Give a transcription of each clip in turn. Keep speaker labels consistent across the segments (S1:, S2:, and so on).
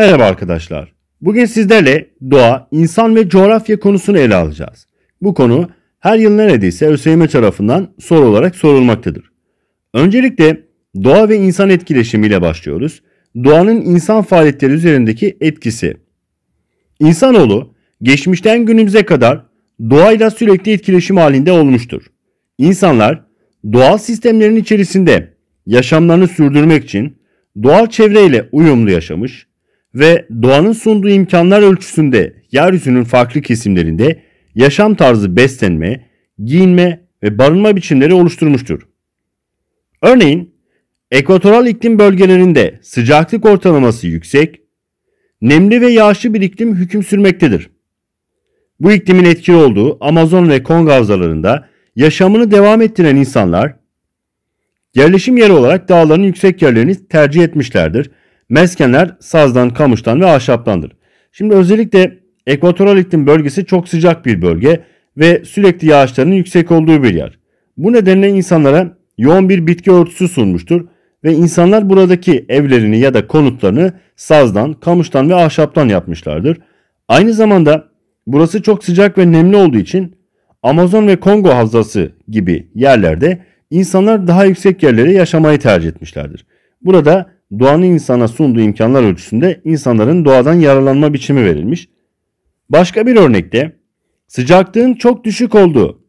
S1: Merhaba arkadaşlar. Bugün sizlerle doğa, insan ve coğrafya konusunu ele alacağız. Bu konu her yıl neredeyse ÖSYM tarafından soru olarak sorulmaktadır. Öncelikle doğa ve insan etkileşimiyle başlıyoruz. Doğanın insan faaliyetleri üzerindeki etkisi. İnsanoğlu geçmişten günümüze kadar doğayla sürekli etkileşim halinde olmuştur. İnsanlar doğal sistemlerin içerisinde yaşamlarını sürdürmek için doğal çevreyle uyumlu yaşamış, ve doğanın sunduğu imkanlar ölçüsünde yeryüzünün farklı kesimlerinde yaşam tarzı beslenme, giyinme ve barınma biçimleri oluşturmuştur. Örneğin, ekvatoral iklim bölgelerinde sıcaklık ortalaması yüksek, nemli ve yağışlı bir iklim hüküm sürmektedir. Bu iklimin etkili olduğu Amazon ve Kongo havzalarında yaşamını devam ettiren insanlar yerleşim yeri olarak dağların yüksek yerlerini tercih etmişlerdir Meskenler sazdan, kamıştan ve ahşaptandır. Şimdi özellikle ekvatoral iklim bölgesi çok sıcak bir bölge ve sürekli yağışların yüksek olduğu bir yer. Bu nedenle insanlara yoğun bir bitki örtüsü sunmuştur ve insanlar buradaki evlerini ya da konutlarını sazdan, kamıştan ve ahşaptan yapmışlardır. Aynı zamanda burası çok sıcak ve nemli olduğu için Amazon ve Kongo havzası gibi yerlerde insanlar daha yüksek yerlere yaşamayı tercih etmişlerdir. Burada doğanın insana sunduğu imkanlar ölçüsünde insanların doğadan yararlanma biçimi verilmiş. Başka bir örnekte sıcaklığın çok düşük olduğu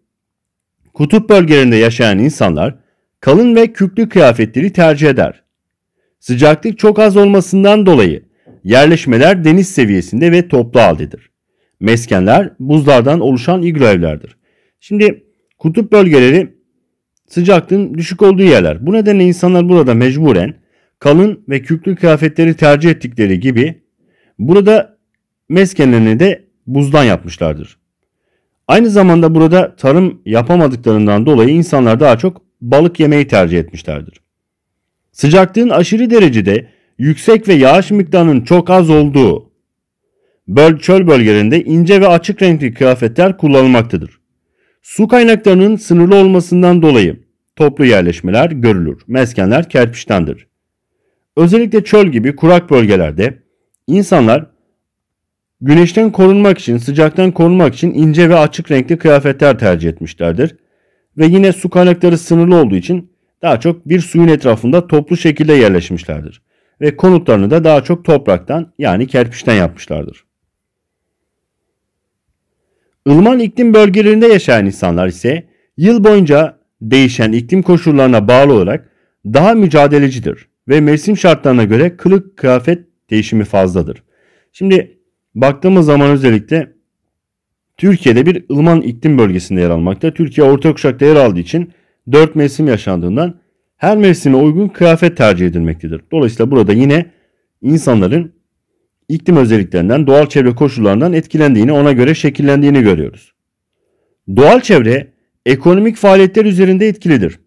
S1: kutup bölgelerinde yaşayan insanlar kalın ve küplü kıyafetleri tercih eder. Sıcaklık çok az olmasından dolayı yerleşmeler deniz seviyesinde ve toplu haldedir. Meskenler buzlardan oluşan iglo evlerdir. Şimdi kutup bölgeleri sıcaklığın düşük olduğu yerler. Bu nedenle insanlar burada mecburen kalın ve küklü kıyafetleri tercih ettikleri gibi burada meskenlerini de buzdan yapmışlardır. Aynı zamanda burada tarım yapamadıklarından dolayı insanlar daha çok balık yemeyi tercih etmişlerdir. Sıcaklığın aşırı derecede yüksek ve yağış miktarının çok az olduğu böl çöl bölgelerinde ince ve açık renkli kıyafetler kullanılmaktadır. Su kaynaklarının sınırlı olmasından dolayı toplu yerleşmeler görülür. Meskenler kerpiçtendir. Özellikle çöl gibi kurak bölgelerde insanlar güneşten korunmak için, sıcaktan korunmak için ince ve açık renkli kıyafetler tercih etmişlerdir. Ve yine su kaynakları sınırlı olduğu için daha çok bir suyun etrafında toplu şekilde yerleşmişlerdir. Ve konutlarını da daha çok topraktan yani kerpiçten yapmışlardır. Ilman iklim bölgelerinde yaşayan insanlar ise yıl boyunca değişen iklim koşullarına bağlı olarak daha mücadelecidir ve mevsim şartlarına göre kılık kıyafet değişimi fazladır. Şimdi baktığımız zaman özellikle Türkiye'de bir ılıman iklim bölgesinde yer almakta. Türkiye orta kuşakta yer aldığı için 4 mevsim yaşandığından her mevsime uygun kıyafet tercih edilmektedir. Dolayısıyla burada yine insanların iklim özelliklerinden, doğal çevre koşullarından etkilendiğini, ona göre şekillendiğini görüyoruz. Doğal çevre ekonomik faaliyetler üzerinde etkilidir.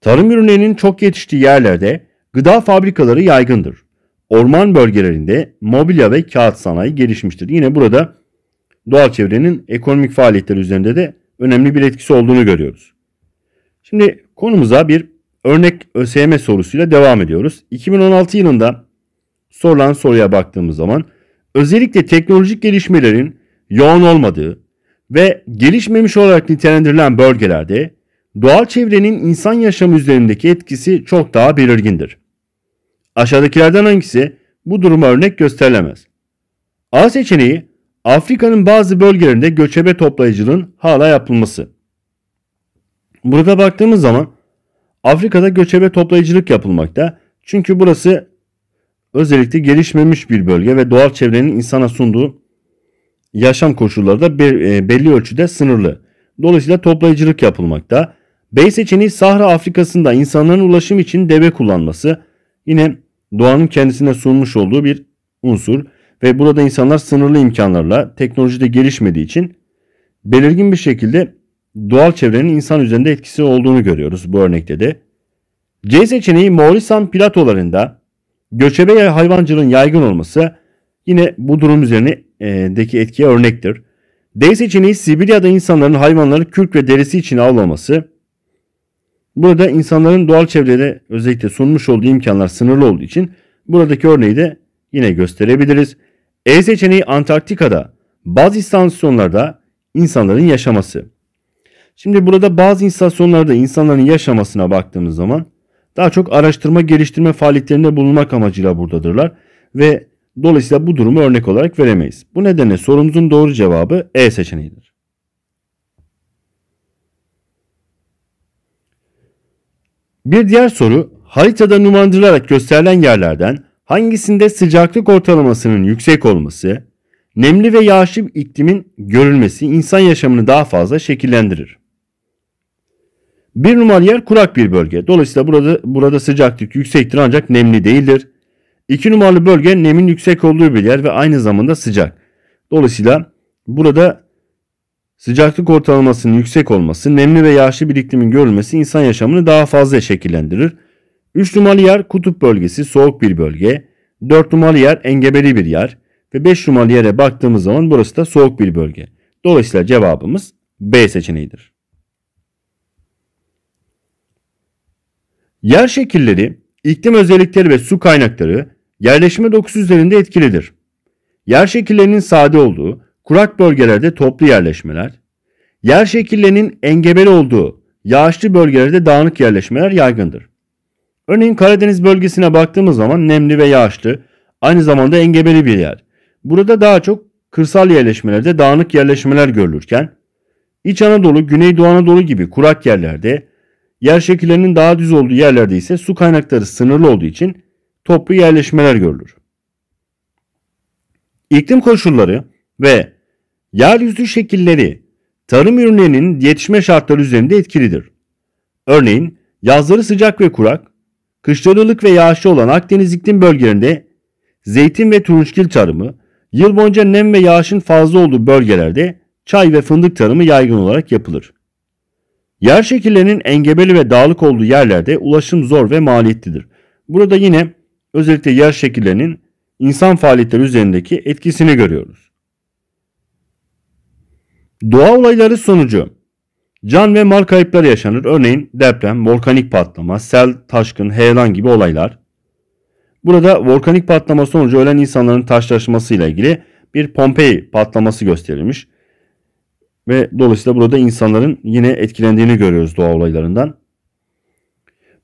S1: Tarım ürünlerinin çok yetiştiği yerlerde Gıda fabrikaları yaygındır. Orman bölgelerinde mobilya ve kağıt sanayi gelişmiştir. Yine burada doğal çevrenin ekonomik faaliyetler üzerinde de önemli bir etkisi olduğunu görüyoruz. Şimdi konumuza bir örnek ÖSYM sorusuyla devam ediyoruz. 2016 yılında sorulan soruya baktığımız zaman özellikle teknolojik gelişmelerin yoğun olmadığı ve gelişmemiş olarak nitelendirilen bölgelerde doğal çevrenin insan yaşamı üzerindeki etkisi çok daha belirgindir. Aşağıdakilerden hangisi bu duruma örnek gösterilemez? A seçeneği Afrika'nın bazı bölgelerinde göçebe toplayıcılığın hala yapılması. Burada baktığımız zaman Afrika'da göçebe toplayıcılık yapılmakta. Çünkü burası özellikle gelişmemiş bir bölge ve doğal çevrenin insana sunduğu yaşam koşulları da e, belli ölçüde sınırlı. Dolayısıyla toplayıcılık yapılmakta. B seçeneği Sahra Afrikası'nda insanların ulaşım için deve kullanması. Yine doğanın kendisine sunmuş olduğu bir unsur ve burada insanlar sınırlı imkanlarla teknolojide gelişmediği için belirgin bir şekilde doğal çevrenin insan üzerinde etkisi olduğunu görüyoruz bu örnekte de. C seçeneği Moğolistan platolarında göçebe hayvancılığın yaygın olması yine bu durum üzerindeki e, etkiye örnektir. D seçeneği Sibirya'da insanların hayvanları kürk ve derisi için avlaması Burada insanların doğal çevrede özellikle sunmuş olduğu imkanlar sınırlı olduğu için buradaki örneği de yine gösterebiliriz. E seçeneği Antarktika'da bazı istasyonlarda insanların yaşaması. Şimdi burada bazı istasyonlarda insanların yaşamasına baktığımız zaman daha çok araştırma geliştirme faaliyetlerinde bulunmak amacıyla buradadırlar ve dolayısıyla bu durumu örnek olarak veremeyiz. Bu nedenle sorumuzun doğru cevabı E seçeneğidir. Bir diğer soru haritada numandırılarak gösterilen yerlerden hangisinde sıcaklık ortalamasının yüksek olması, nemli ve yağışlı bir iklimin görülmesi insan yaşamını daha fazla şekillendirir. Bir numaralı yer kurak bir bölge. Dolayısıyla burada, burada sıcaklık yüksektir ancak nemli değildir. İki numaralı bölge nemin yüksek olduğu bir yer ve aynı zamanda sıcak. Dolayısıyla burada Sıcaklık ortalamasının yüksek olması, nemli ve yağışlı bir iklimin görülmesi insan yaşamını daha fazla şekillendirir. 3 numaralı yer kutup bölgesi soğuk bir bölge. 4 numaralı yer engebeli bir yer. Ve 5 numaralı yere baktığımız zaman burası da soğuk bir bölge. Dolayısıyla cevabımız B seçeneğidir. Yer şekilleri, iklim özellikleri ve su kaynakları yerleşme dokusu üzerinde etkilidir. Yer şekillerinin sade olduğu, kurak bölgelerde toplu yerleşmeler, yer şekillerinin engebeli olduğu yağışlı bölgelerde dağınık yerleşmeler yaygındır. Örneğin Karadeniz bölgesine baktığımız zaman nemli ve yağışlı, aynı zamanda engebeli bir yer. Burada daha çok kırsal yerleşmelerde dağınık yerleşmeler görülürken, İç Anadolu, Güneydoğu Anadolu gibi kurak yerlerde, yer şekillerinin daha düz olduğu yerlerde ise su kaynakları sınırlı olduğu için toplu yerleşmeler görülür. İklim koşulları ve Yeryüzü şekilleri tarım ürünlerinin yetişme şartları üzerinde etkilidir. Örneğin yazları sıcak ve kurak, kışları ılık ve yağışlı olan Akdeniz iklim bölgelerinde zeytin ve turunçgil tarımı, yıl boyunca nem ve yağışın fazla olduğu bölgelerde çay ve fındık tarımı yaygın olarak yapılır. Yer şekillerinin engebeli ve dağlık olduğu yerlerde ulaşım zor ve maliyetlidir. Burada yine özellikle yer şekillerinin insan faaliyetleri üzerindeki etkisini görüyoruz. Doğa olayları sonucu can ve mal kayıpları yaşanır. Örneğin deprem, volkanik patlama, sel, taşkın, heyelan gibi olaylar. Burada volkanik patlama sonucu ölen insanların taşlaşmasıyla ilgili bir Pompei patlaması gösterilmiş. Ve dolayısıyla burada insanların yine etkilendiğini görüyoruz doğa olaylarından.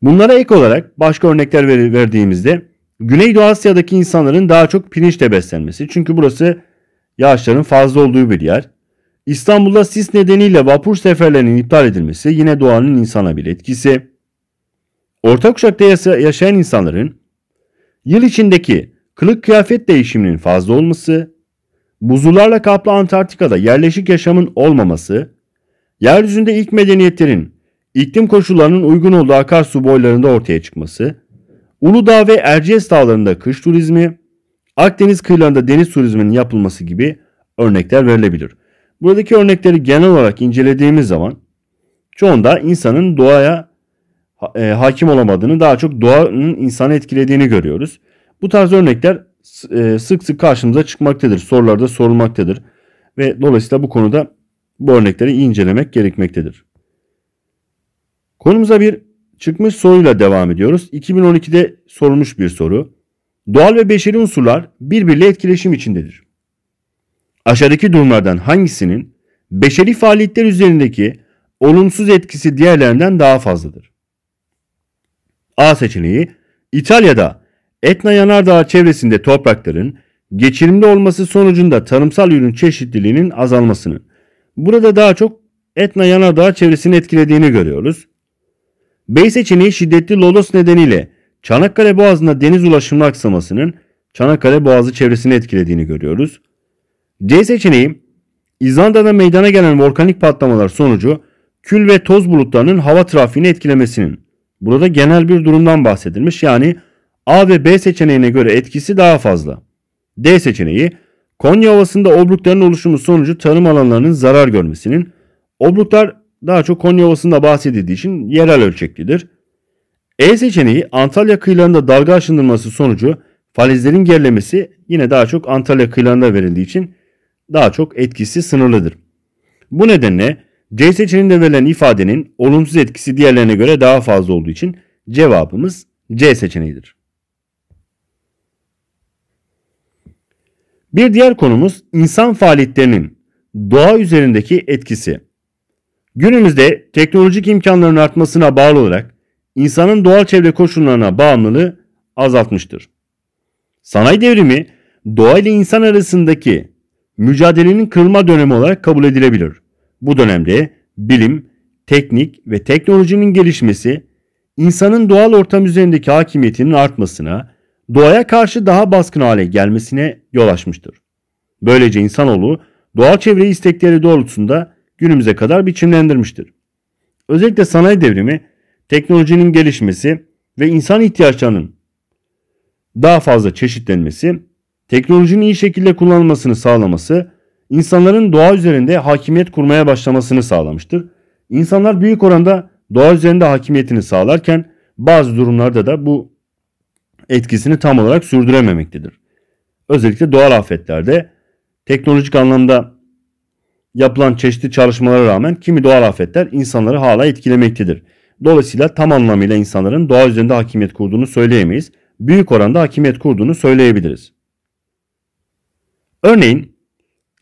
S1: Bunlara ek olarak başka örnekler verdiğimizde Güneydoğu Asya'daki insanların daha çok pirinçle beslenmesi. Çünkü burası yağışların fazla olduğu bir yer. İstanbul'da sis nedeniyle vapur seferlerinin iptal edilmesi yine doğanın insana bir etkisi. Orta kuşakta yaşayan insanların yıl içindeki kılık kıyafet değişiminin fazla olması, buzullarla kaplı Antarktika'da yerleşik yaşamın olmaması, yeryüzünde ilk medeniyetlerin iklim koşullarının uygun olduğu akarsu boylarında ortaya çıkması, Uludağ ve Erciyes dağlarında kış turizmi, Akdeniz kıyılarında deniz turizminin yapılması gibi örnekler verilebilir. Buradaki örnekleri genel olarak incelediğimiz zaman çoğunda insanın doğaya e, hakim olamadığını daha çok doğanın insanı etkilediğini görüyoruz. Bu tarz örnekler e, sık sık karşımıza çıkmaktadır. Sorularda sorulmaktadır. Ve dolayısıyla bu konuda bu örnekleri incelemek gerekmektedir. Konumuza bir çıkmış soruyla devam ediyoruz. 2012'de sorulmuş bir soru. Doğal ve beşeri unsurlar birbiriyle etkileşim içindedir. Aşağıdaki durumlardan hangisinin beşeri faaliyetler üzerindeki olumsuz etkisi diğerlerinden daha fazladır? A seçeneği İtalya'da Etna Yanardağ çevresinde toprakların geçirimli olması sonucunda tarımsal ürün çeşitliliğinin azalmasını. Burada daha çok Etna Yanardağ çevresini etkilediğini görüyoruz. B seçeneği şiddetli lodos nedeniyle Çanakkale Boğazı'nda deniz ulaşımı aksamasının Çanakkale Boğazı çevresini etkilediğini görüyoruz. C seçeneği İzlanda'da meydana gelen volkanik patlamalar sonucu kül ve toz bulutlarının hava trafiğini etkilemesinin. Burada genel bir durumdan bahsedilmiş yani A ve B seçeneğine göre etkisi daha fazla. D seçeneği Konya Ovası'nda obrukların oluşumu sonucu tarım alanlarının zarar görmesinin. Obruklar daha çok Konya Ovası'nda bahsedildiği için yerel ölçeklidir. E seçeneği Antalya kıyılarında dalga aşındırması sonucu falizlerin gerilemesi yine daha çok Antalya kıyılarında verildiği için daha çok etkisi sınırlıdır. Bu nedenle C seçeneğinde verilen ifadenin olumsuz etkisi diğerlerine göre daha fazla olduğu için cevabımız C seçeneğidir. Bir diğer konumuz insan faaliyetlerinin doğa üzerindeki etkisi. Günümüzde teknolojik imkanların artmasına bağlı olarak insanın doğal çevre koşullarına bağımlılığı azaltmıştır. Sanayi devrimi doğa ile insan arasındaki mücadelenin kırılma dönemi olarak kabul edilebilir. Bu dönemde bilim, teknik ve teknolojinin gelişmesi insanın doğal ortam üzerindeki hakimiyetinin artmasına, doğaya karşı daha baskın hale gelmesine yol açmıştır. Böylece insanoğlu doğal çevre istekleri doğrultusunda günümüze kadar biçimlendirmiştir. Özellikle sanayi devrimi, teknolojinin gelişmesi ve insan ihtiyaçlarının daha fazla çeşitlenmesi teknolojinin iyi şekilde kullanılmasını sağlaması, insanların doğa üzerinde hakimiyet kurmaya başlamasını sağlamıştır. İnsanlar büyük oranda doğa üzerinde hakimiyetini sağlarken bazı durumlarda da bu etkisini tam olarak sürdürememektedir. Özellikle doğal afetlerde teknolojik anlamda yapılan çeşitli çalışmalara rağmen kimi doğal afetler insanları hala etkilemektedir. Dolayısıyla tam anlamıyla insanların doğa üzerinde hakimiyet kurduğunu söyleyemeyiz. Büyük oranda hakimiyet kurduğunu söyleyebiliriz. Örneğin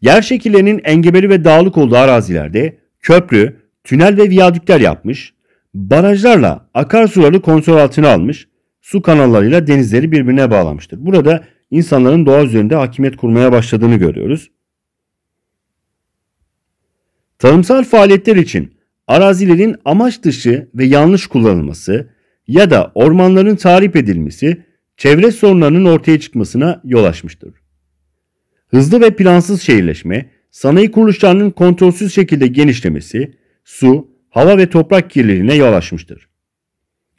S1: yer şekillerinin engebeli ve dağlık olduğu arazilerde köprü, tünel ve viyadükler yapmış, barajlarla akarsuları kontrol altına almış, su kanallarıyla denizleri birbirine bağlamıştır. Burada insanların doğa üzerinde hakimiyet kurmaya başladığını görüyoruz. Tarımsal faaliyetler için arazilerin amaç dışı ve yanlış kullanılması ya da ormanların tahrip edilmesi çevre sorunlarının ortaya çıkmasına yol açmıştır. Hızlı ve plansız şehirleşme, sanayi kuruluşlarının kontrolsüz şekilde genişlemesi, su, hava ve toprak kirliliğine yol açmıştır.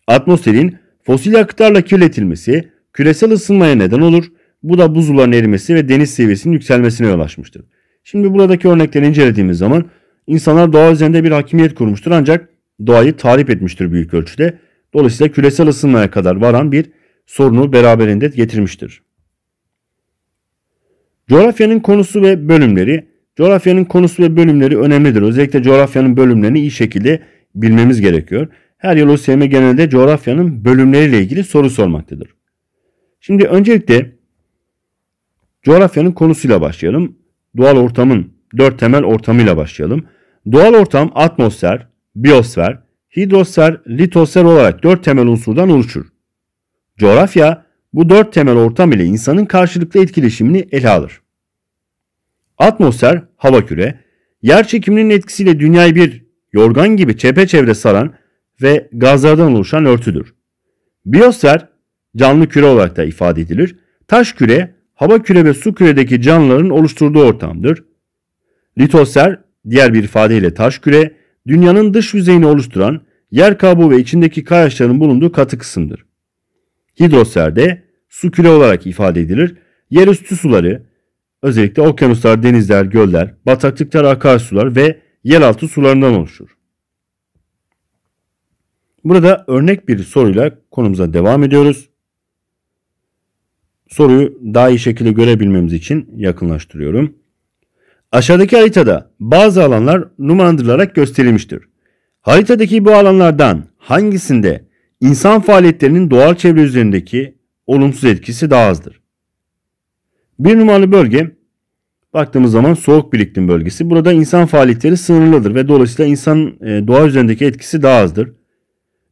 S1: Atmosferin fosil yakıtlarla kirletilmesi küresel ısınmaya neden olur. Bu da buzulların erimesi ve deniz seviyesinin yükselmesine yol açmıştır. Şimdi buradaki örnekleri incelediğimiz zaman insanlar doğa üzerinde bir hakimiyet kurmuştur ancak doğayı tarif etmiştir büyük ölçüde. Dolayısıyla küresel ısınmaya kadar varan bir sorunu beraberinde getirmiştir. Coğrafyanın konusu ve bölümleri Coğrafyanın konusu ve bölümleri önemlidir. Özellikle coğrafyanın bölümlerini iyi şekilde bilmemiz gerekiyor. Her yıl ÖSYM genelde coğrafyanın bölümleriyle ilgili soru sormaktadır. Şimdi öncelikle coğrafyanın konusuyla başlayalım. Doğal ortamın dört temel ortamıyla başlayalım. Doğal ortam atmosfer, biosfer, hidrosfer, litosfer olarak dört temel unsurdan oluşur. Coğrafya bu dört temel ortam ile insanın karşılıklı etkileşimini ele alır. Atmosfer, hava küre, yer çekiminin etkisiyle dünyayı bir yorgan gibi çepeçevre saran ve gazlardan oluşan örtüdür. Biosfer, canlı küre olarak da ifade edilir. Taş küre, hava küre ve su küredeki canlıların oluşturduğu ortamdır. Litosfer, diğer bir ifadeyle taş küre, dünyanın dış yüzeyini oluşturan yer kabuğu ve içindeki kayaçların bulunduğu katı kısımdır. Hidrosfer de su küre olarak ifade edilir. Yerüstü suları, özellikle okyanuslar, denizler, göller, bataklıklar, akarsular ve yeraltı sularından oluşur. Burada örnek bir soruyla konumuza devam ediyoruz. Soruyu daha iyi şekilde görebilmemiz için yakınlaştırıyorum. Aşağıdaki haritada bazı alanlar numaralandırılarak gösterilmiştir. Haritadaki bu alanlardan hangisinde insan faaliyetlerinin doğal çevre üzerindeki olumsuz etkisi daha azdır? Bir numaralı bölge baktığımız zaman soğuk bir iklim bölgesi. Burada insan faaliyetleri sınırlıdır ve dolayısıyla insan e, doğa üzerindeki etkisi daha azdır.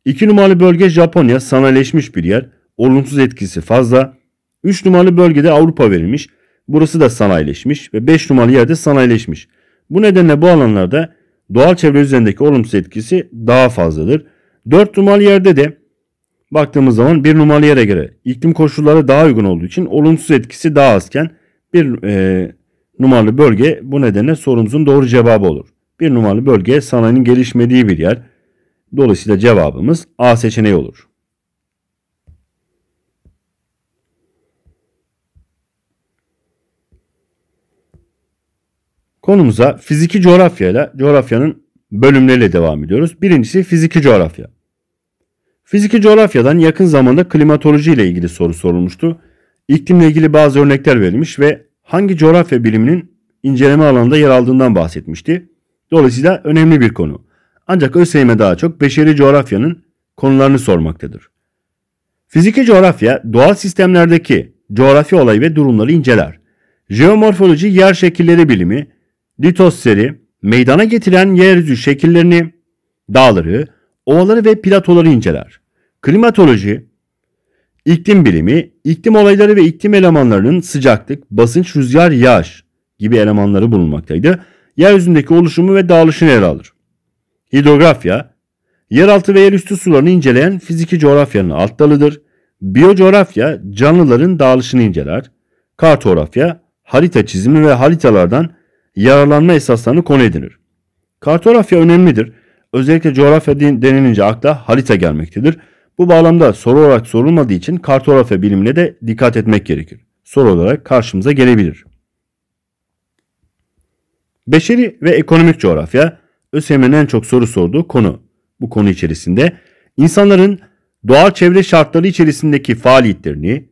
S1: İki numaralı bölge Japonya sanayileşmiş bir yer. Olumsuz etkisi fazla. Üç numaralı bölgede Avrupa verilmiş. Burası da sanayileşmiş ve beş numaralı yerde sanayileşmiş. Bu nedenle bu alanlarda doğal çevre üzerindeki olumsuz etkisi daha fazladır. Dört numaralı yerde de baktığımız zaman bir numaralı yere göre iklim koşulları daha uygun olduğu için olumsuz etkisi daha azken bir e, numaralı bölge bu nedenle sorumuzun doğru cevabı olur. Bir numaralı bölge sanayinin gelişmediği bir yer. Dolayısıyla cevabımız A seçeneği olur. Konumuza fiziki coğrafyayla coğrafyanın bölümleriyle devam ediyoruz. Birincisi fiziki coğrafya. Fiziki coğrafyadan yakın zamanda klimatoloji ile ilgili soru sorulmuştu. İklimle ilgili bazı örnekler verilmiş ve hangi coğrafya biliminin inceleme alanında yer aldığından bahsetmişti. Dolayısıyla önemli bir konu. Ancak ÖSYM daha çok beşeri coğrafyanın konularını sormaktadır. Fiziki coğrafya doğal sistemlerdeki coğrafya olayı ve durumları inceler. Jeomorfoloji yer şekilleri bilimi, litosferi, meydana getiren yeryüzü şekillerini, dağları, ovaları ve platoları inceler. Klimatoloji, iklim bilimi, iklim olayları ve iklim elemanlarının sıcaklık, basınç, rüzgar, yağış gibi elemanları bulunmaktaydı. Yeryüzündeki oluşumu ve dağılışını ele alır. Hidrografya, yeraltı ve yerüstü sularını inceleyen fiziki coğrafyanın alt dalıdır. Biyocoğrafya, canlıların dağılışını inceler. Kartografya, harita çizimi ve haritalardan yararlanma esaslarını konu edinir. Kartografya önemlidir. Özellikle coğrafya denilince akla harita gelmektedir. Bu bağlamda soru olarak sorulmadığı için kartografya bilimine de dikkat etmek gerekir. Soru olarak karşımıza gelebilir. Beşeri ve ekonomik coğrafya ÖSYM'nin en çok soru sorduğu konu. Bu konu içerisinde insanların doğal çevre şartları içerisindeki faaliyetlerini,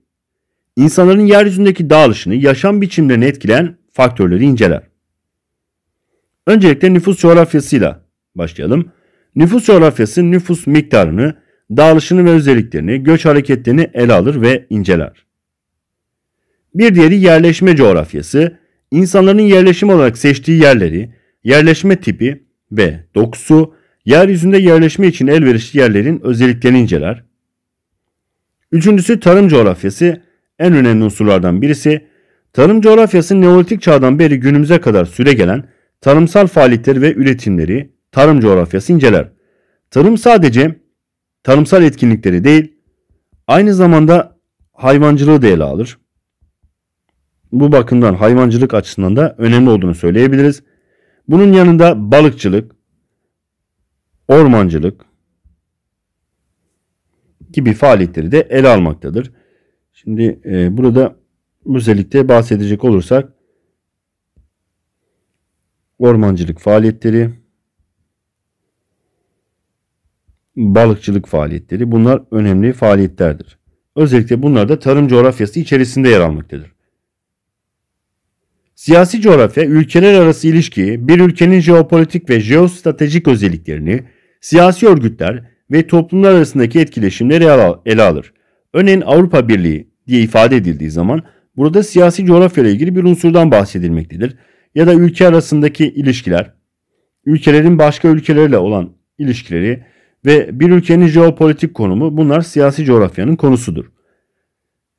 S1: insanların yeryüzündeki dağılışını, yaşam biçimlerini etkileyen faktörleri inceler. Öncelikle nüfus coğrafyasıyla başlayalım. Nüfus coğrafyası nüfus miktarını dağılışını ve özelliklerini, göç hareketlerini ele alır ve inceler. Bir diğeri yerleşme coğrafyası, insanların yerleşim olarak seçtiği yerleri, yerleşme tipi ve dokusu, yeryüzünde yerleşme için elverişli yerlerin özelliklerini inceler. Üçüncüsü tarım coğrafyası, en önemli unsurlardan birisi, tarım coğrafyası Neolitik çağdan beri günümüze kadar süre gelen tarımsal faaliyetleri ve üretimleri tarım coğrafyası inceler. Tarım sadece tarımsal etkinlikleri değil, aynı zamanda hayvancılığı da ele alır. Bu bakımdan hayvancılık açısından da önemli olduğunu söyleyebiliriz. Bunun yanında balıkçılık, ormancılık gibi faaliyetleri de ele almaktadır. Şimdi e, burada özellikle bahsedecek olursak ormancılık faaliyetleri, balıkçılık faaliyetleri bunlar önemli faaliyetlerdir. Özellikle bunlar da tarım coğrafyası içerisinde yer almaktadır. Siyasi coğrafya ülkeler arası ilişkiyi, bir ülkenin jeopolitik ve jeostratejik özelliklerini, siyasi örgütler ve toplumlar arasındaki etkileşimleri ele alır. Örneğin Avrupa Birliği diye ifade edildiği zaman burada siyasi coğrafya ile ilgili bir unsurdan bahsedilmektedir. Ya da ülke arasındaki ilişkiler, ülkelerin başka ülkelerle olan ilişkileri, ve bir ülkenin jeopolitik konumu bunlar siyasi coğrafyanın konusudur.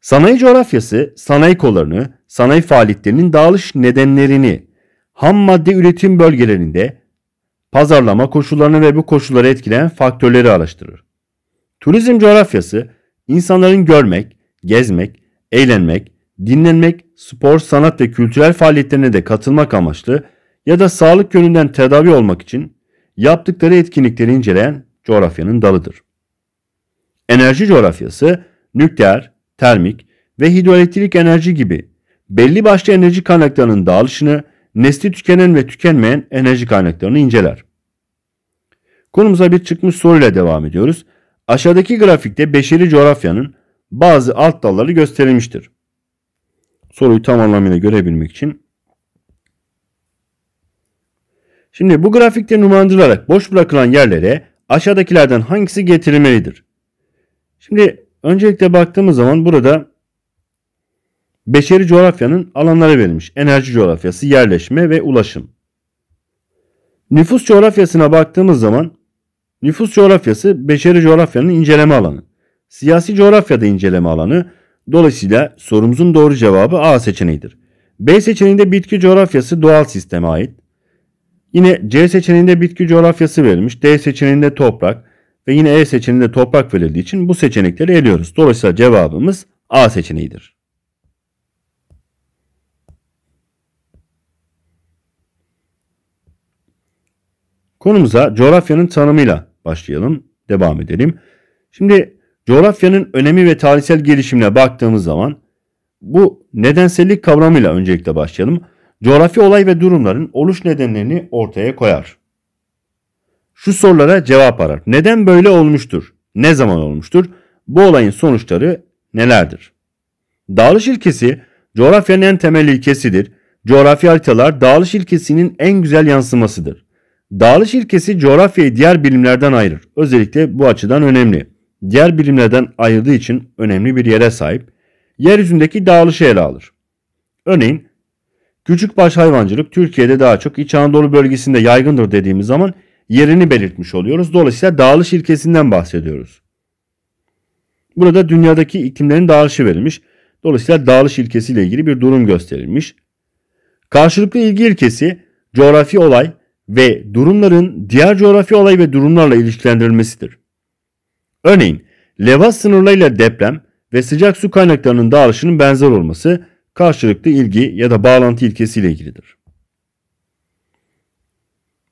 S1: Sanayi coğrafyası sanayi kollarını, sanayi faaliyetlerinin dağılış nedenlerini, ham madde üretim bölgelerinde pazarlama koşullarını ve bu koşulları etkileyen faktörleri araştırır. Turizm coğrafyası insanların görmek, gezmek, eğlenmek, dinlenmek, spor, sanat ve kültürel faaliyetlerine de katılmak amaçlı ya da sağlık yönünden tedavi olmak için yaptıkları etkinlikleri inceleyen coğrafyanın dalıdır. Enerji coğrafyası nükleer, termik ve hidroelektrik enerji gibi belli başlı enerji kaynaklarının dağılışını, nesli tükenen ve tükenmeyen enerji kaynaklarını inceler. Konumuza bir çıkmış soruyla devam ediyoruz. Aşağıdaki grafikte beşeri coğrafyanın bazı alt dalları gösterilmiştir. Soruyu tam anlamıyla görebilmek için. Şimdi bu grafikte numaralandırılarak boş bırakılan yerlere aşağıdakilerden hangisi getirilmelidir? Şimdi öncelikle baktığımız zaman burada beşeri coğrafyanın alanları verilmiş. Enerji coğrafyası, yerleşme ve ulaşım. Nüfus coğrafyasına baktığımız zaman nüfus coğrafyası beşeri coğrafyanın inceleme alanı. Siyasi coğrafyada inceleme alanı. Dolayısıyla sorumuzun doğru cevabı A seçeneğidir. B seçeneğinde bitki coğrafyası doğal sisteme ait. Yine C seçeneğinde bitki coğrafyası verilmiş. D seçeneğinde toprak ve yine E seçeneğinde toprak verildiği için bu seçenekleri eliyoruz. Dolayısıyla cevabımız A seçeneğidir. Konumuza coğrafyanın tanımıyla başlayalım, devam edelim. Şimdi coğrafyanın önemi ve tarihsel gelişimine baktığımız zaman bu nedensellik kavramıyla öncelikle başlayalım coğrafi olay ve durumların oluş nedenlerini ortaya koyar. Şu sorulara cevap arar. Neden böyle olmuştur? Ne zaman olmuştur? Bu olayın sonuçları nelerdir? Dağılış ilkesi coğrafyanın en temel ilkesidir. Coğrafi haritalar dağılış ilkesinin en güzel yansımasıdır. Dağılış ilkesi coğrafyayı diğer bilimlerden ayırır. Özellikle bu açıdan önemli. Diğer bilimlerden ayırdığı için önemli bir yere sahip. Yeryüzündeki dağılışı ele alır. Örneğin Küçükbaş hayvancılık Türkiye'de daha çok İç Anadolu bölgesinde yaygındır dediğimiz zaman yerini belirtmiş oluyoruz. Dolayısıyla dağılış ilkesinden bahsediyoruz. Burada dünyadaki iklimlerin dağılışı verilmiş. Dolayısıyla dağılış ilkesiyle ilgili bir durum gösterilmiş. Karşılıklı ilgi ilkesi coğrafi olay ve durumların diğer coğrafi olay ve durumlarla ilişkilendirilmesidir. Örneğin levha sınırlarıyla deprem ve sıcak su kaynaklarının dağılışının benzer olması karşılıklı ilgi ya da bağlantı ilkesiyle ilgilidir.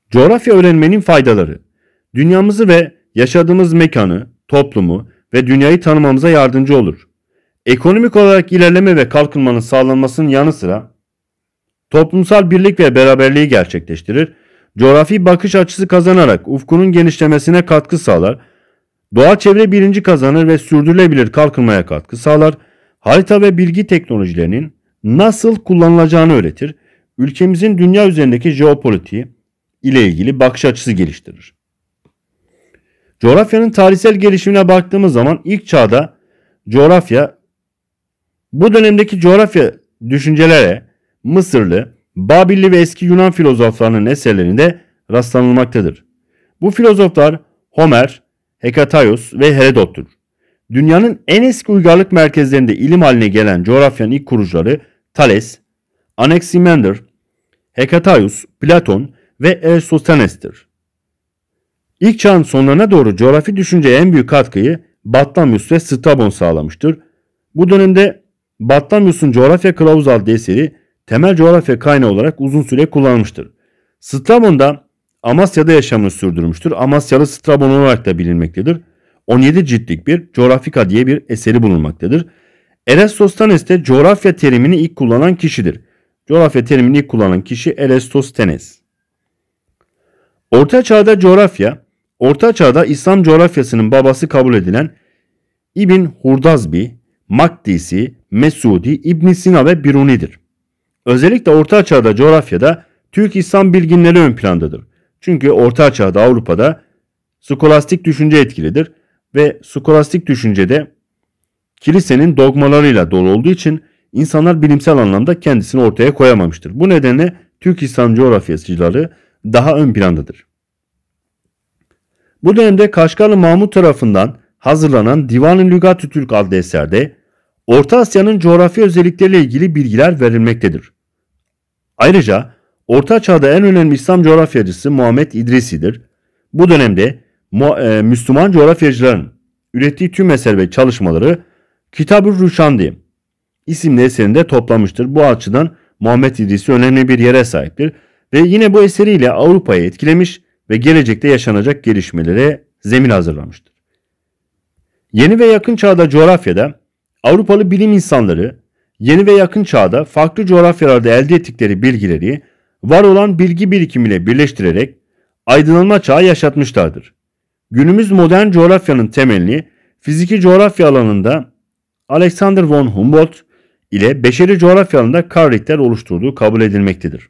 S1: Coğrafya öğrenmenin faydaları dünyamızı ve yaşadığımız mekanı, toplumu ve dünyayı tanımamıza yardımcı olur. Ekonomik olarak ilerleme ve kalkınmanın sağlanmasının yanı sıra toplumsal birlik ve beraberliği gerçekleştirir, coğrafi bakış açısı kazanarak ufkunun genişlemesine katkı sağlar, doğa çevre birinci kazanır ve sürdürülebilir kalkınmaya katkı sağlar, harita ve bilgi teknolojilerinin nasıl kullanılacağını öğretir, ülkemizin dünya üzerindeki jeopolitiği ile ilgili bakış açısı geliştirir. Coğrafyanın tarihsel gelişimine baktığımız zaman ilk çağda coğrafya bu dönemdeki coğrafya düşüncelere Mısırlı, Babilli ve eski Yunan filozoflarının eserlerinde rastlanılmaktadır. Bu filozoflar Homer, Hekataios ve Herodot'tur. Dünyanın en eski uygarlık merkezlerinde ilim haline gelen coğrafyanın ilk kurucuları Thales, Anaximander, Hekataius, Platon ve Eratosthenes'tir. İlk çağın sonlarına doğru coğrafi düşünceye en büyük katkıyı Batlamyus ve Strabon sağlamıştır. Bu dönemde Batlamyus'un coğrafya kılavuzu adlı eseri temel coğrafya kaynağı olarak uzun süre kullanılmıştır. Strabon da Amasya'da yaşamını sürdürmüştür. Amasyalı Strabon olarak da bilinmektedir. 17 ciltlik bir Coğrafika diye bir eseri bulunmaktadır. Erastostenes de coğrafya terimini ilk kullanan kişidir. Coğrafya terimini ilk kullanan kişi Erastostenes. Orta Çağ'da coğrafya, Orta Çağ'da İslam coğrafyasının babası kabul edilen İbn Hurdazbi, Makdisi, Mesudi, İbn Sina ve Biruni'dir. Özellikle Orta Çağ'da coğrafyada Türk İslam bilginleri ön plandadır. Çünkü Orta Çağ'da Avrupa'da skolastik düşünce etkilidir ve skolastik düşüncede kilisenin dogmalarıyla dolu olduğu için insanlar bilimsel anlamda kendisini ortaya koyamamıştır. Bu nedenle Türk İslam coğrafyacıları daha ön plandadır. Bu dönemde Kaşgarlı Mahmut tarafından hazırlanan Divan-ı Lügat-ı Türk adlı eserde Orta Asya'nın coğrafya özellikleriyle ilgili bilgiler verilmektedir. Ayrıca Orta Çağ'da en önemli İslam coğrafyacısı Muhammed İdrisi'dir. Bu dönemde e, Müslüman coğrafyacıların ürettiği tüm eser ve çalışmaları Kitab-ı Ruşandi isimli eserinde toplamıştır. Bu açıdan Muhammed İdrisi önemli bir yere sahiptir ve yine bu eseriyle Avrupa'yı etkilemiş ve gelecekte yaşanacak gelişmelere zemin hazırlamıştır. Yeni ve yakın çağda coğrafyada Avrupalı bilim insanları yeni ve yakın çağda farklı coğrafyalarda elde ettikleri bilgileri var olan bilgi birikimiyle birleştirerek aydınlanma çağı yaşatmışlardır. Günümüz modern coğrafyanın temelini fiziki coğrafya alanında Alexander von Humboldt ile beşeri coğrafya alanında Karl Ritter oluşturduğu kabul edilmektedir.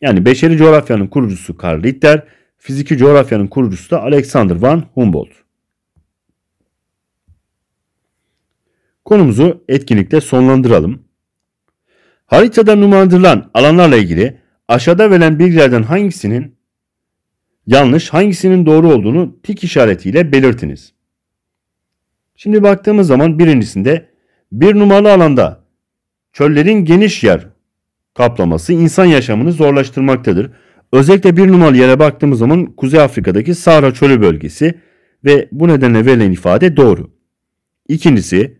S1: Yani beşeri coğrafyanın kurucusu Karl Ritter, fiziki coğrafyanın kurucusu da Alexander von Humboldt. Konumuzu etkinlikte sonlandıralım. Haritada numaralandırılan alanlarla ilgili aşağıda verilen bilgilerden hangisinin yanlış, hangisinin doğru olduğunu tik işaretiyle belirtiniz. Şimdi baktığımız zaman birincisinde bir numaralı alanda çöllerin geniş yer kaplaması insan yaşamını zorlaştırmaktadır. Özellikle bir numaralı yere baktığımız zaman Kuzey Afrika'daki Sahra çölü bölgesi ve bu nedenle verilen ifade doğru. İkincisi,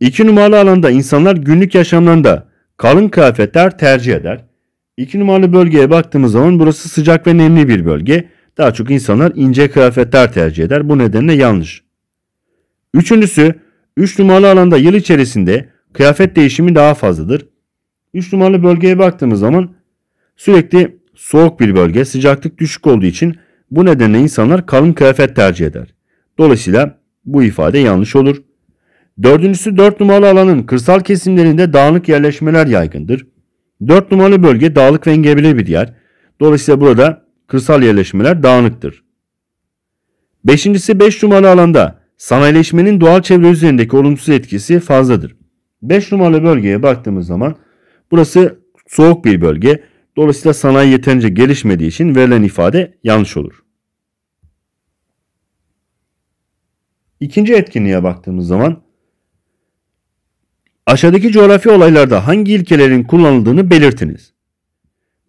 S1: iki numaralı alanda insanlar günlük yaşamlarında kalın kıyafetler tercih eder. İki numaralı bölgeye baktığımız zaman burası sıcak ve nemli bir bölge. Daha çok insanlar ince kıyafetler tercih eder. Bu nedenle yanlış. Üçüncüsü 3 numaralı alanda yıl içerisinde kıyafet değişimi daha fazladır. 3 numaralı bölgeye baktığımız zaman sürekli soğuk bir bölge sıcaklık düşük olduğu için bu nedenle insanlar kalın kıyafet tercih eder. Dolayısıyla bu ifade yanlış olur. Dördüncüsü 4 numaralı alanın kırsal kesimlerinde dağınık yerleşmeler yaygındır. 4 numaralı bölge dağlık ve engebeli bir yer. Dolayısıyla burada kırsal yerleşmeler dağınıktır. Beşincisi 5 beş numaralı alanda Sanayileşmenin doğal çevre üzerindeki olumsuz etkisi fazladır. 5 numaralı bölgeye baktığımız zaman burası soğuk bir bölge. Dolayısıyla sanayi yeterince gelişmediği için verilen ifade yanlış olur. İkinci etkinliğe baktığımız zaman aşağıdaki coğrafi olaylarda hangi ilkelerin kullanıldığını belirtiniz.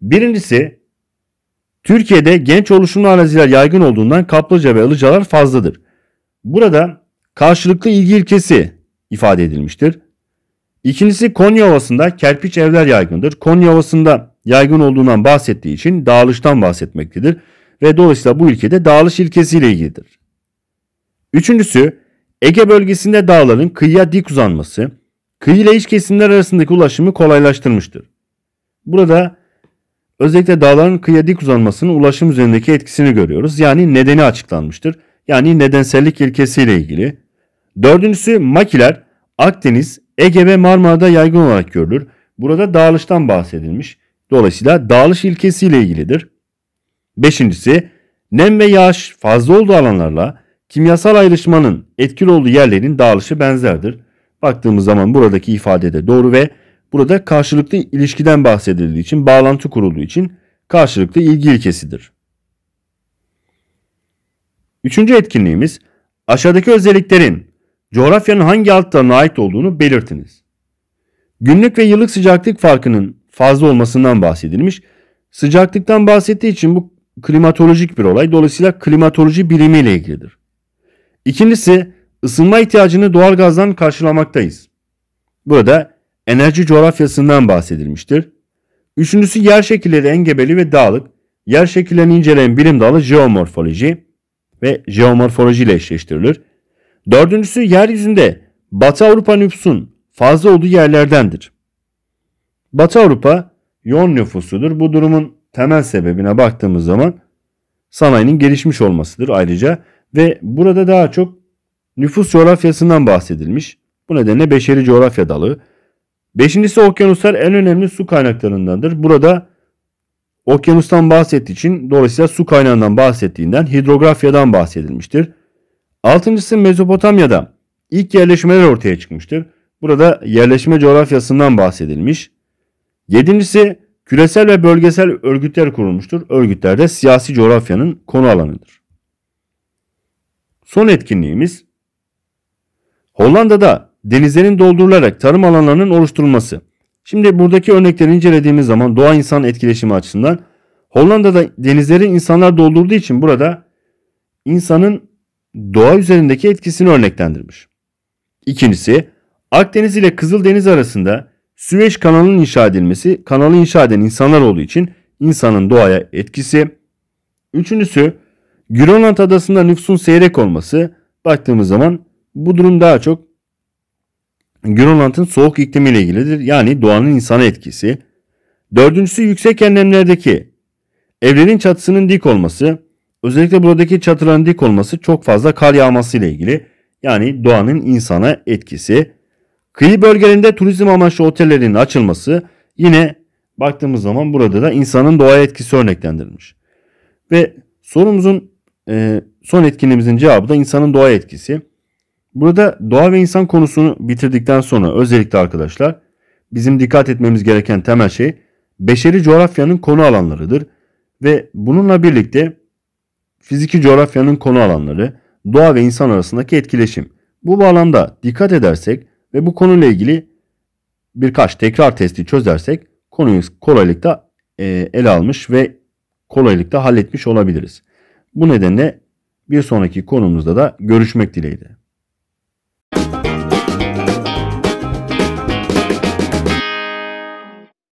S1: Birincisi Türkiye'de genç oluşumlu araziler yaygın olduğundan kaplıca ve ılıcalar fazladır. Burada karşılıklı ilgi ilkesi ifade edilmiştir. İkincisi Konya Ovası'nda kerpiç evler yaygındır. Konya Ovası'nda yaygın olduğundan bahsettiği için dağılıştan bahsetmektedir ve dolayısıyla bu ilkede dağılış ilkesiyle ilgilidir. Üçüncüsü Ege bölgesinde dağların kıyıya dik uzanması, kıyı ile iç kesimler arasındaki ulaşımı kolaylaştırmıştır. Burada özellikle dağların kıyıya dik uzanmasının ulaşım üzerindeki etkisini görüyoruz. Yani nedeni açıklanmıştır yani nedensellik ilkesiyle ilgili. Dördüncüsü makiler Akdeniz, Ege ve Marmara'da yaygın olarak görülür. Burada dağılıştan bahsedilmiş. Dolayısıyla dağılış ilkesiyle ilgilidir. Beşincisi nem ve yağış fazla olduğu alanlarla kimyasal ayrışmanın etkili olduğu yerlerin dağılışı benzerdir. Baktığımız zaman buradaki ifade de doğru ve burada karşılıklı ilişkiden bahsedildiği için bağlantı kurulduğu için karşılıklı ilgi ilkesidir. Üçüncü etkinliğimiz aşağıdaki özelliklerin coğrafyanın hangi alt ait olduğunu belirtiniz. Günlük ve yıllık sıcaklık farkının fazla olmasından bahsedilmiş. Sıcaklıktan bahsettiği için bu klimatolojik bir olay. Dolayısıyla klimatoloji birimiyle ilgilidir. İkincisi ısınma ihtiyacını doğal gazdan karşılamaktayız. Burada enerji coğrafyasından bahsedilmiştir. Üçüncüsü yer şekilleri engebeli ve dağlık. Yer şekillerini inceleyen bilim dalı jeomorfoloji ve jeomorfoloji ile eşleştirilir. Dördüncüsü yeryüzünde Batı Avrupa nüfusun fazla olduğu yerlerdendir. Batı Avrupa yoğun nüfusudur. Bu durumun temel sebebine baktığımız zaman sanayinin gelişmiş olmasıdır ayrıca ve burada daha çok nüfus coğrafyasından bahsedilmiş. Bu nedenle beşeri coğrafya dalı. Beşincisi okyanuslar en önemli su kaynaklarındandır. Burada Okyanustan bahsettiği için dolayısıyla su kaynağından bahsettiğinden hidrografyadan bahsedilmiştir. Altıncısı Mezopotamya'da ilk yerleşmeler ortaya çıkmıştır. Burada yerleşme coğrafyasından bahsedilmiş. Yedincisi küresel ve bölgesel örgütler kurulmuştur. Örgütler de siyasi coğrafyanın konu alanıdır. Son etkinliğimiz Hollanda'da denizlerin doldurularak tarım alanlarının oluşturulması. Şimdi buradaki örnekleri incelediğimiz zaman doğa insan etkileşimi açısından Hollanda'da denizleri insanlar doldurduğu için burada insanın doğa üzerindeki etkisini örneklendirmiş. İkincisi Akdeniz ile Kızıldeniz arasında Süveyş kanalının inşa edilmesi kanalı inşa eden insanlar olduğu için insanın doğaya etkisi. Üçüncüsü Grönland adasında nüfusun seyrek olması baktığımız zaman bu durum daha çok Grönland'ın soğuk iklimiyle ilgilidir. Yani doğanın insana etkisi. Dördüncüsü yüksek enlemlerdeki evlerin çatısının dik olması. Özellikle buradaki çatıların dik olması çok fazla kar yağması ile ilgili. Yani doğanın insana etkisi. Kıyı bölgelerinde turizm amaçlı otellerin açılması yine baktığımız zaman burada da insanın doğaya etkisi örneklendirilmiş. Ve sorumuzun e, son etkinliğimizin cevabı da insanın doğaya etkisi. Burada doğa ve insan konusunu bitirdikten sonra özellikle arkadaşlar bizim dikkat etmemiz gereken temel şey beşeri coğrafyanın konu alanlarıdır ve bununla birlikte fiziki coğrafyanın konu alanları doğa ve insan arasındaki etkileşim. Bu bağlamda dikkat edersek ve bu konuyla ilgili birkaç tekrar testi çözersek konuyu kolaylıkla e, ele almış ve kolaylıkla halletmiş olabiliriz. Bu nedenle bir sonraki konumuzda da görüşmek dileğiyle.